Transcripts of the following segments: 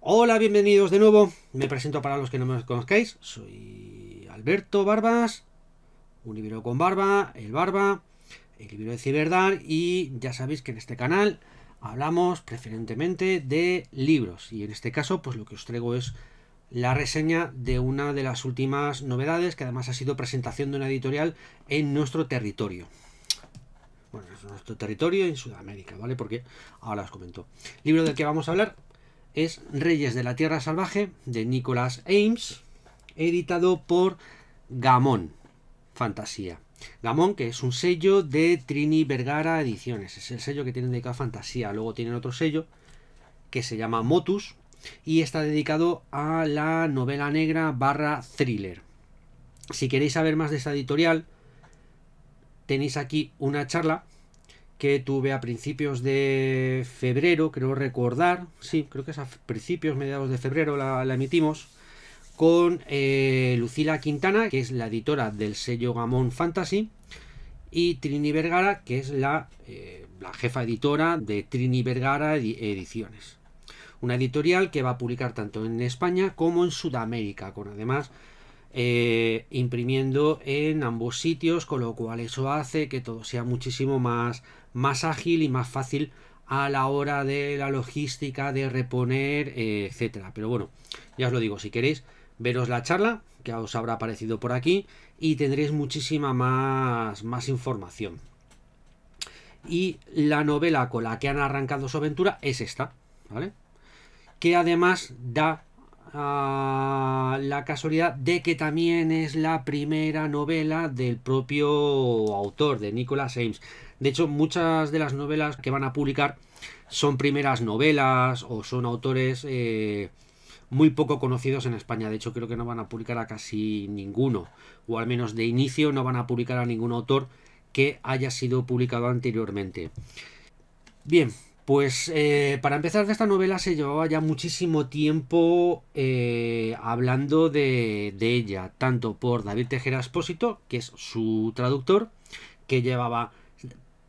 Hola, bienvenidos de nuevo. Me presento para los que no me conozcáis. Soy Alberto Barbas, un libro con barba, el barba, el libro de Ciberdar y ya sabéis que en este canal hablamos preferentemente de libros y en este caso pues lo que os traigo es la reseña de una de las últimas novedades, que además ha sido presentación de una editorial en nuestro territorio. Bueno, nuestro territorio en Sudamérica, ¿vale? Porque ahora os comento. El libro del que vamos a hablar es Reyes de la Tierra Salvaje, de Nicholas Ames, editado por Gamón Fantasía. Gamón, que es un sello de Trini Vergara Ediciones. Es el sello que tienen dedicado a Fantasía. Luego tienen otro sello que se llama Motus, y está dedicado a la novela negra barra thriller. Si queréis saber más de esta editorial, tenéis aquí una charla que tuve a principios de febrero, creo recordar, sí, creo que es a principios, mediados de febrero la, emitimos, con eh, Lucila Quintana, que es la editora del sello Gamón Fantasy, y Trini Vergara, que es la, eh, la jefa editora de Trini Vergara Ediciones. Una editorial que va a publicar tanto en España como en Sudamérica, con además eh, imprimiendo en ambos sitios, con lo cual eso hace que todo sea muchísimo más, más ágil y más fácil a la hora de la logística, de reponer, eh, etcétera. Pero bueno, ya os lo digo, si queréis veros la charla, que os habrá aparecido por aquí, y tendréis muchísima más, más información. Y la novela con la que han arrancado su aventura es esta, ¿vale? que además da ah, la casualidad de que también es la primera novela del propio autor, de Nicholas Ames. De hecho, muchas de las novelas que van a publicar son primeras novelas o son autores eh, muy poco conocidos en España. De hecho, creo que no van a publicar a casi ninguno, o al menos de inicio no van a publicar a ningún autor que haya sido publicado anteriormente. Bien, pues eh, para empezar, de esta novela se llevaba ya muchísimo tiempo eh, hablando de, ella, tanto por David Tejera Espósito, que es su traductor, que llevaba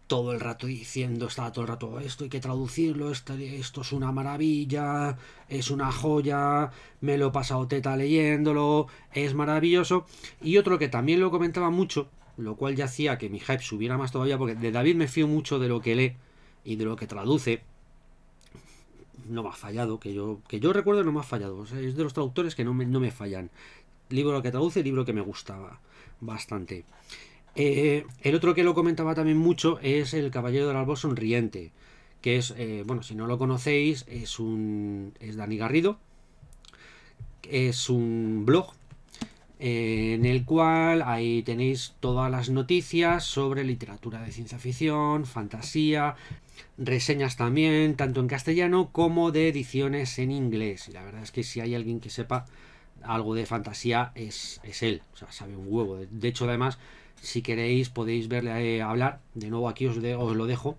todo el rato diciendo, estaba todo el rato, esto hay que traducirlo, esto es una maravilla, es una joya, me lo he pasado teta leyéndolo, es maravilloso. Y otro que también lo comentaba mucho, lo cual ya hacía que mi hype subiera más todavía, porque de David me fío mucho de lo que lee y de lo que traduce, no me ha fallado, que yo, que yo recuerdo no me ha fallado. es de los traductores que no me, fallan. Libro que traduce, libro que me gustaba bastante. Eh, el otro que lo comentaba también mucho es El Caballero del albo Sonriente, que es, eh, bueno, si no lo conocéis, es un. es Dani Garrido. Es un blog eh, en el cual ahí tenéis todas las noticias sobre literatura de ciencia ficción, fantasía, reseñas también, tanto en castellano como de ediciones en inglés. Y la verdad es que si hay alguien que sepa algo de fantasía es, él, o sea, sabe un huevo. De hecho, además, si queréis podéis verle eh, hablar, de nuevo aquí os, lo dejo,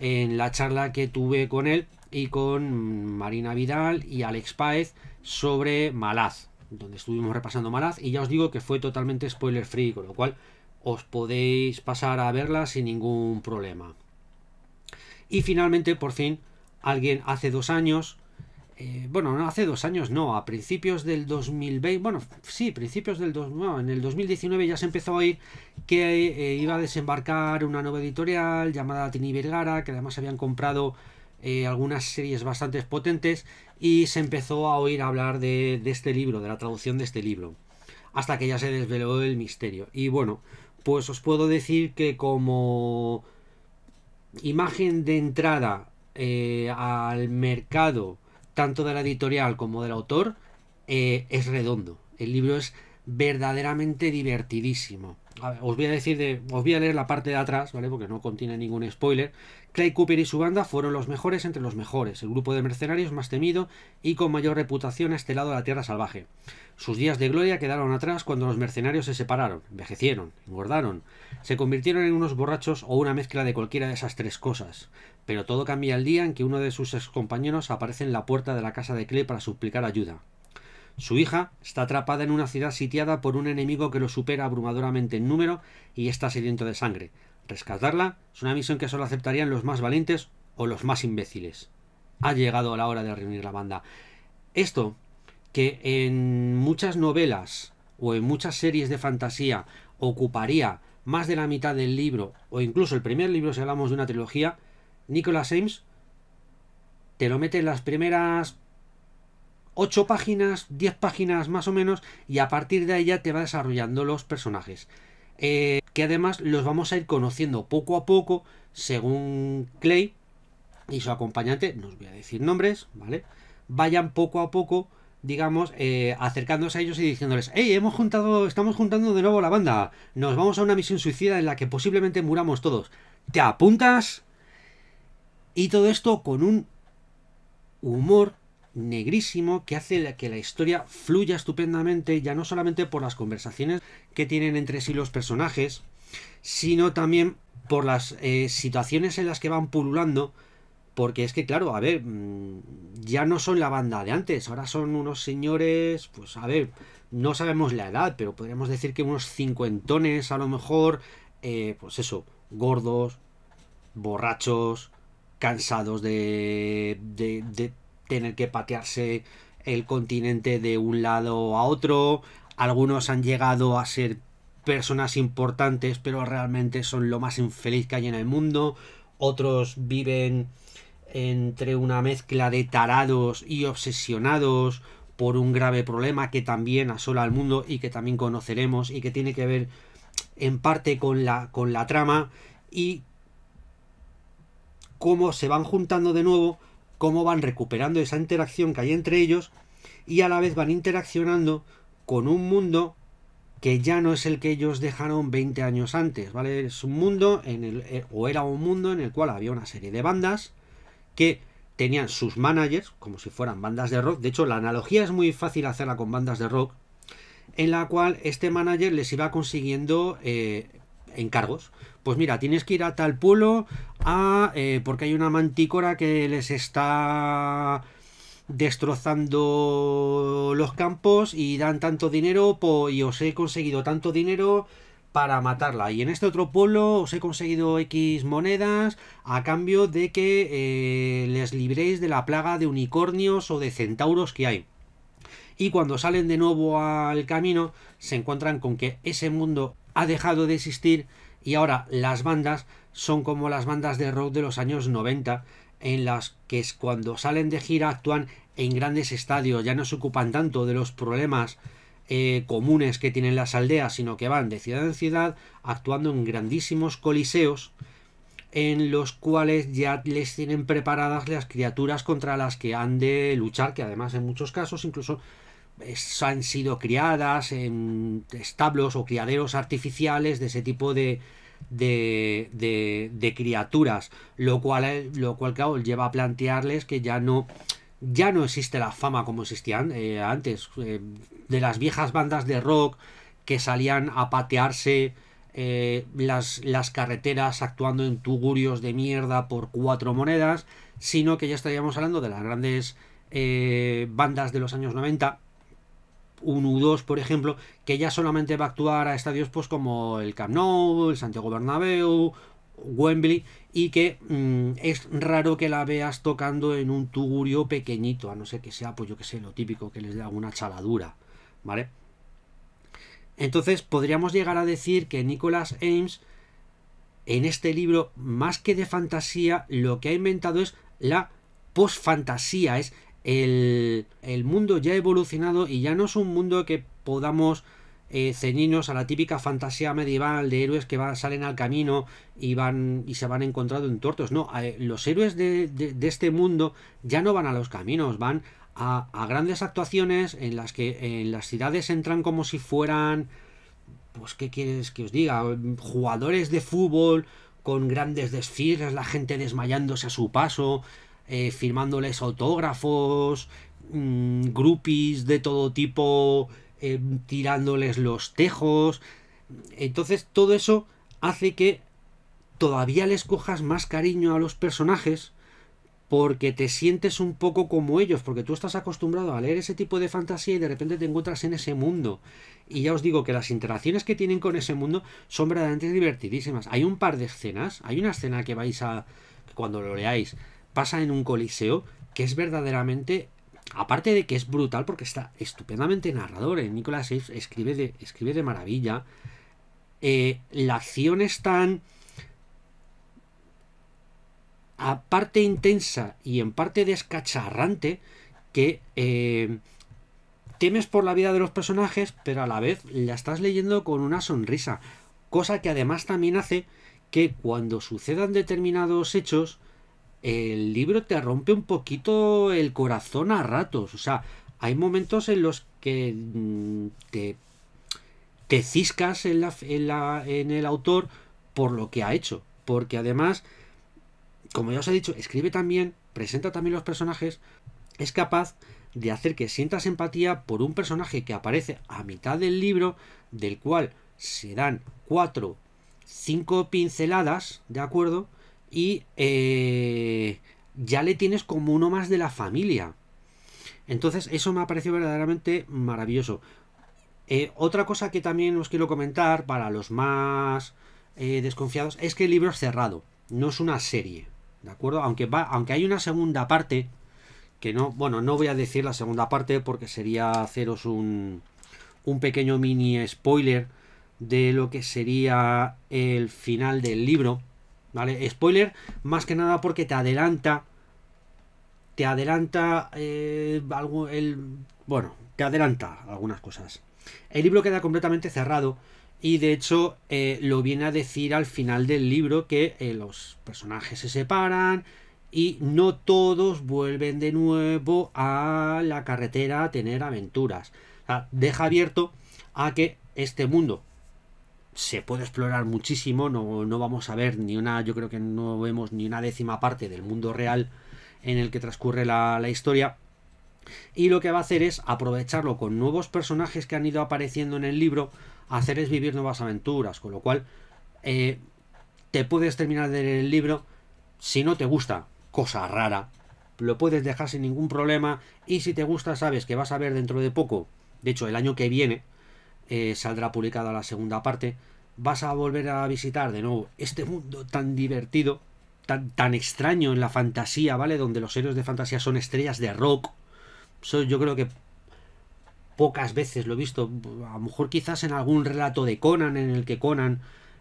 en la charla que tuve con él y con Marina Vidal y Alex Paez sobre Malaz, donde estuvimos repasando Malaz y ya os digo que fue totalmente spoiler free, con lo cual os podéis pasar a verla sin ningún problema. Y finalmente, por fin, alguien hace dos años, eh, bueno, no hace dos años, no, a principios del 2020, bueno, sí, principios del dos, en el 2019 ya se empezó a oír que eh, iba a desembarcar una nueva editorial llamada Tini Vergara, que además habían comprado eh, algunas series bastante potentes y se empezó a oír hablar de, este libro, de la traducción de este libro, hasta que ya se desveló el misterio. Y bueno, pues os puedo decir que como imagen de entrada eh, al mercado, tanto de la editorial como del autor, eh, es redondo. El libro es verdaderamente divertidísimo. os voy a decir de, os voy a leer la parte de atrás, ¿vale? Porque no contiene ningún spoiler. Clay Cooper y su banda fueron los mejores entre los mejores, el grupo de mercenarios más temido y con mayor reputación a este lado de la Tierra Salvaje. Sus días de gloria quedaron atrás cuando los mercenarios se separaron, envejecieron, engordaron, se convirtieron en unos borrachos o una mezcla de cualquiera de esas tres cosas. Pero todo cambia el día en que uno de sus compañeros aparece en la puerta de la casa de Clay para suplicar ayuda. Su hija está atrapada en una ciudad sitiada por un enemigo que lo supera abrumadoramente en número y está sediento de sangre. Rescatarla es una misión que solo aceptarían los más valientes o los más imbéciles. Ha llegado la hora de reunir la banda. Esto, que en muchas novelas o en muchas series de fantasía ocuparía más de la mitad del libro, o incluso el primer libro si hablamos de una trilogía, Nicholas Ames te lo mete en las primeras 8 páginas, 10 páginas más o menos, y a partir de ahí ya te va desarrollando los personajes. Eh, que además los vamos a ir conociendo poco a poco, según Clay y su acompañante, no os voy a decir nombres, ¿vale? Vayan poco a poco, digamos, eh, acercándose a ellos y diciéndoles, ¡Ey! hemos juntado, estamos juntando de nuevo la banda, nos vamos a una misión suicida en la que posiblemente muramos todos. ¿Te apuntas? Y todo esto con un humor negrísimo que hace que la historia fluya estupendamente, ya no solamente por las conversaciones que tienen entre sí los personajes, sino también por las eh, situaciones en las que van pululando, porque es que, claro, a ver, mm, ya no son la banda de antes, ahora son unos señores, pues a ver, no sabemos la edad, pero podríamos decir que unos cincuentones a lo mejor, eh, pues eso, gordos, borrachos, cansados de, de, de tener que patearse el continente de un lado a otro. Algunos han llegado a ser personas importantes, pero realmente son lo más infeliz que hay en el mundo. Otros viven entre una mezcla de tarados y obsesionados por un grave problema que también asola al mundo y que también conoceremos y que tiene que ver en parte con la, con la trama y cómo se van juntando de nuevo cómo van recuperando esa interacción que hay entre ellos y a la vez van interaccionando con un mundo que ya no es el que ellos dejaron 20 años antes, ¿vale? Es un mundo en el, eh, o era un mundo en el cual había una serie de bandas que tenían sus managers, como si fueran bandas de rock. De hecho, la analogía es muy fácil hacerla con bandas de rock, en la cual este manager les iba consiguiendo eh, encargos. Pues mira, tienes que ir a tal pueblo a, eh, porque hay una mantícora que les está destrozando los campos y dan tanto dinero y os he conseguido tanto dinero para matarla. Y en este otro pueblo os he conseguido X monedas a cambio de que eh, les libréis de la plaga de unicornios o de centauros que hay. Y cuando salen de nuevo al camino, se encuentran con que ese mundo ha dejado de existir y ahora las bandas son como las bandas de rock de los años 90, en las que es cuando salen de gira actúan en grandes estadios, ya no se ocupan tanto de los problemas eh, comunes que tienen las aldeas, sino que van de ciudad en ciudad actuando en grandísimos coliseos en los cuales ya les tienen preparadas las criaturas contra las que han de luchar, que además en muchos casos incluso han sido criadas en establos o criaderos artificiales de ese tipo de, de, de, criaturas, lo cual, eh, lo cual lleva a plantearles que ya no, ya no existe la fama como existían eh, antes, eh, de las viejas bandas de rock que salían a patearse las, las carreteras actuando en tugurios de mierda por cuatro monedas, sino que ya estaríamos hablando de las grandes bandas de los años 90 un U2, por ejemplo, que ya solamente va a actuar a estadios pues, como el Camp Nou, el Santiago Bernabéu, Wembley, y que mm, es raro que la veas tocando en un tugurio pequeñito, a no ser que sea, pues yo que sé, lo típico, que les dé alguna chaladura, ¿vale? Entonces podríamos llegar a decir que Nicholas Ames, en este libro, más que de fantasía, lo que ha inventado es la posfantasía, es el, mundo ya ha evolucionado y ya no es un mundo que podamos eh, ceñirnos a la típica fantasía medieval de héroes que van, salen al camino y van y se van encontrando en tortos. No, eh, los héroes de, este mundo ya no van a los caminos, van a, a, grandes actuaciones en las que en las ciudades entran como si fueran, pues, ¿qué quieres que os diga? Jugadores de fútbol con grandes desfiles, la gente desmayándose a su paso, eh, firmándoles autógrafos, mmm, de todo tipo, eh, tirándoles los tejos. Entonces todo eso hace que todavía les cojas más cariño a los personajes porque te sientes un poco como ellos, porque tú estás acostumbrado a leer ese tipo de fantasía y de repente te encuentras en ese mundo. Y ya os digo que las interacciones que tienen con ese mundo son verdaderamente divertidísimas. Hay un par de escenas, hay una escena que vais a, cuando lo leáis, pasa en un coliseo que es verdaderamente aparte de que es brutal porque está estupendamente narrador, en ¿eh? Nicolas escribe de, de maravilla, eh, la acción es tan aparte intensa y en parte descacharrante que eh, temes por la vida de los personajes, pero a la vez la estás leyendo con una sonrisa, cosa que además también hace que cuando sucedan determinados hechos, el libro te rompe un poquito el corazón a ratos. O sea, hay momentos en los que mm, te, ciscas en, en, el autor por lo que ha hecho. Porque además, como ya os he dicho, escribe también, presenta también los personajes, es capaz de hacer que sientas empatía por un personaje que aparece a mitad del libro, del cual se dan cuatro, cinco pinceladas, ¿de acuerdo? y eh, ya le tienes como uno más de la familia. Entonces eso me ha parecido verdaderamente maravilloso. Eh, otra cosa que también os quiero comentar para los más eh, desconfiados es que el libro es cerrado, no es una serie, ¿de acuerdo? Aunque, va, aunque hay una segunda parte, que no, bueno, no voy a decir la segunda parte porque sería haceros un, un pequeño mini spoiler de lo que sería el final del libro. ¿Vale? Spoiler, más que nada porque te adelanta. Te adelanta eh, algo. El, bueno, te adelanta algunas cosas. El libro queda completamente cerrado. Y de hecho, eh, lo viene a decir al final del libro que eh, los personajes se separan. Y no todos vuelven de nuevo a la carretera a tener aventuras. O sea, deja abierto a que este mundo se puede explorar muchísimo, no, no, vamos a ver ni una, yo creo que no vemos ni una décima parte del mundo real en el que transcurre la, la historia. Y lo que va a hacer es aprovecharlo con nuevos personajes que han ido apareciendo en el libro, hacer es vivir nuevas aventuras, con lo cual eh, te puedes terminar de leer el libro si no te gusta, cosa rara, lo puedes dejar sin ningún problema y si te gusta sabes que vas a ver dentro de poco, de hecho el año que viene, eh, saldrá publicada la segunda parte, vas a volver a visitar de nuevo este mundo tan divertido, tan, tan extraño en la fantasía, ¿vale? Donde los héroes de fantasía son estrellas de rock. yo creo que pocas veces lo he visto, a lo mejor quizás en algún relato de Conan, en el que Conan...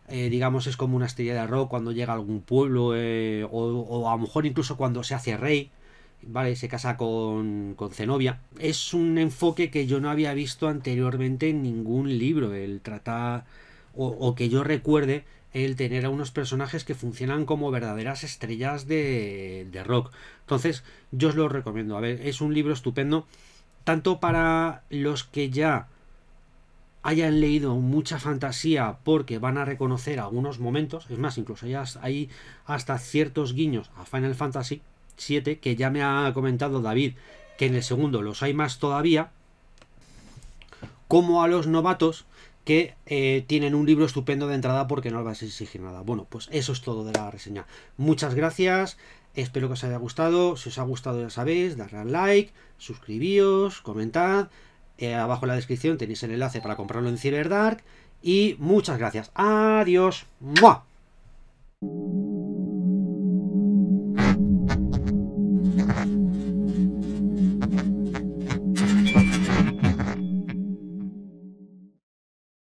Eh, digamos, es como una estrella de rock cuando llega a algún pueblo, eh, o, a lo mejor incluso cuando se hace rey, ¿vale? Se casa con, con Zenobia. Es un enfoque que yo no había visto anteriormente en ningún libro, el tratar, o, o que yo recuerde, el tener a unos personajes que funcionan como verdaderas estrellas de, de, rock. Entonces, yo os lo recomiendo. A ver, es un libro estupendo, tanto para los que ya hayan leído mucha fantasía porque van a reconocer algunos momentos, es más, incluso hay hasta ciertos guiños a Final Fantasy, 7, que ya me ha comentado David que en el segundo los hay más todavía, como a los novatos que eh, tienen un libro estupendo de entrada porque no les vas a exigir nada. Bueno, pues eso es todo de la reseña. Muchas gracias, espero que os haya gustado. Si os ha gustado ya sabéis, darle al like, suscribíos, comentad. Eh, abajo en la descripción tenéis el enlace para comprarlo en CyberDark. Y muchas gracias. Adiós.